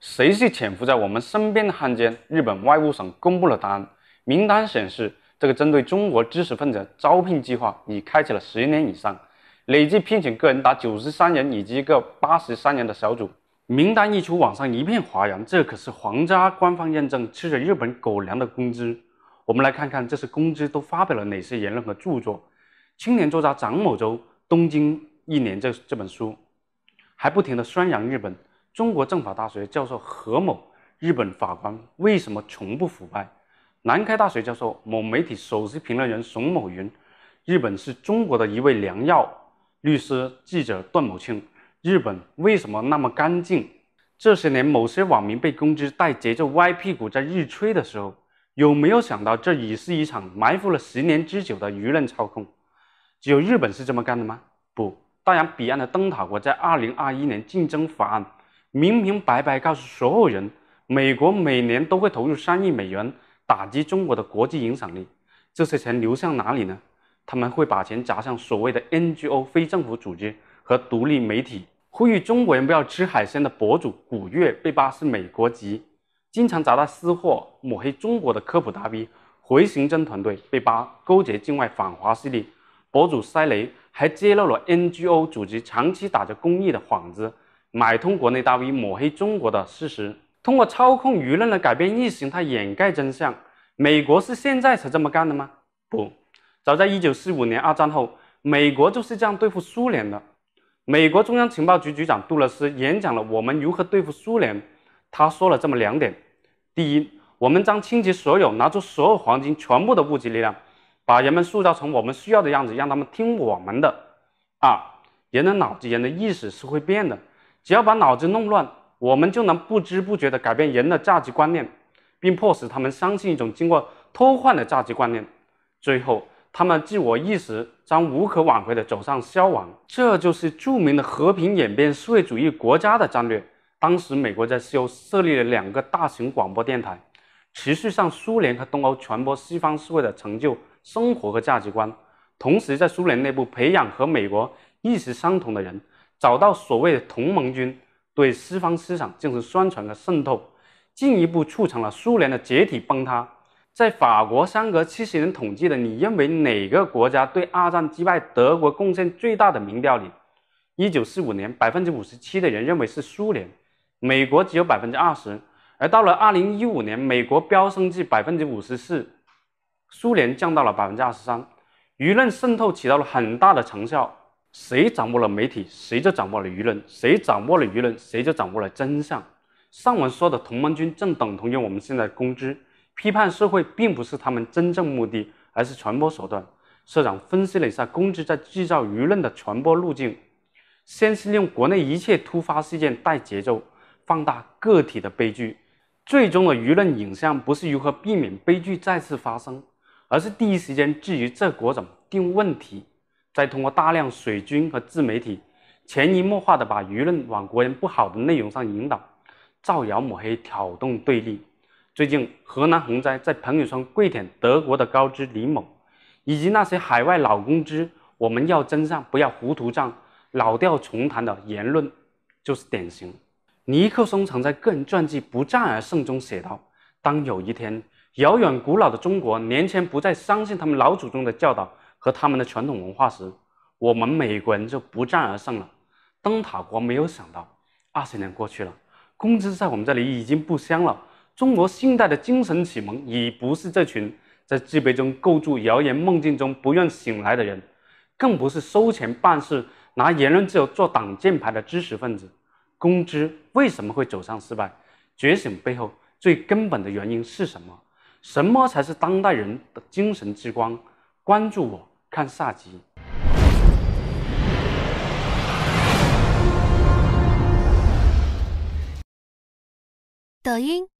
谁是潜伏在我们身边的汉奸？日本外务省公布了答案。名单显示，这个针对中国知识分子招聘计划已开启了十年以上，累计聘请个人达九十三人以及一个八十三人的小组。名单一出，网上一片哗然。这可是皇家官方认证吃着日本狗粮的工资。我们来看看，这些工资都发表了哪些言论和著作？青年作家张某洲《东京一年》这这本书，还不停地宣扬日本。中国政法大学教授何某，日本法官为什么从不腐败？南开大学教授某媒体首席评论员熊某云，日本是中国的一味良药。律师记者段某庆，日本为什么那么干净？这些年，某些网民被攻击带节奏歪屁股，在日吹的时候，有没有想到这已是一场埋伏了十年之久的舆论操控？只有日本是这么干的吗？不，大洋彼岸的灯塔国在二零二一年竞争法案。明明白白告诉所有人，美国每年都会投入三亿美元打击中国的国际影响力。这些钱流向哪里呢？他们会把钱砸向所谓的 NGO 非政府组织和独立媒体。呼吁中国人不要吃海鲜的博主古月被扒是美国籍，经常砸到私货抹黑中国的科普大 V 回形针团队被扒勾结境外反华势力，博主塞雷还揭露了 NGO 组织长期打着公益的幌子。买通国内大 V 抹黑中国的事实，通过操控舆论来改变意识形态掩盖真相。美国是现在才这么干的吗？不，早在一九四五年二战后，美国就是这样对付苏联的。美国中央情报局局长杜勒斯演讲了我们如何对付苏联，他说了这么两点：第一，我们将倾其所有，拿出所有黄金全部的物质力量，把人们塑造成我们需要的样子，让他们听我们的；二，人的脑子、人的意识是会变的。只要把脑子弄乱，我们就能不知不觉地改变人的价值观念，并迫使他们相信一种经过偷换的价值观念。最后，他们自我意识将无可挽回地走上消亡。这就是著名的和平演变社会主义国家的战略。当时，美国在西欧设立了两个大型广播电台，持续向苏联和东欧传播西方社会的成就、生活和价值观，同时在苏联内部培养和美国意识相同的人。找到所谓的同盟军，对西方市场进行宣传的渗透，进一步促成了苏联的解体崩塌。在法国相隔七十年统计的你认为哪个国家对二战击败德国贡献最大的民调里，一九四五年百分之五十七的人认为是苏联，美国只有百分之二十，而到了二零一五年，美国飙升至百分之五十四，苏联降到了百分之二十三，舆论渗透起到了很大的成效。谁掌握了媒体，谁就掌握了舆论；谁掌握了舆论，谁就掌握了真相。上文说的同盟军正等同于我们现在公知，批判社会并不是他们真正目的，而是传播手段。社长分析了一下公知在制造舆论的传播路径：先是利用国内一切突发事件带节奏，放大个体的悲剧；最终的舆论影像不是如何避免悲剧再次发生，而是第一时间置于这国怎定问题。再通过大量水军和自媒体，潜移默化的把舆论往国人不好的内容上引导，造谣抹黑，挑动对立。最近河南洪灾，在朋友圈跪舔德国的高知李某，以及那些海外老公知“我们要真相，不要糊涂账，老调重弹的言论就是典型。尼克松曾在个人传记《不战而胜》中写道：“当有一天，遥远古老的中国年轻人不再相信他们老祖宗的教导。”和他们的传统文化时，我们美国人就不战而胜了。灯塔国没有想到，二十年过去了，工资在我们这里已经不香了。中国现代的精神启蒙已不是这群在自卑中构筑谣言梦境中不愿醒来的人，更不是收钱办事、拿言论自由做挡箭牌的知识分子。工资为什么会走上失败？觉醒背后最根本的原因是什么？什么才是当代人的精神之光？关注我。看下集。抖音。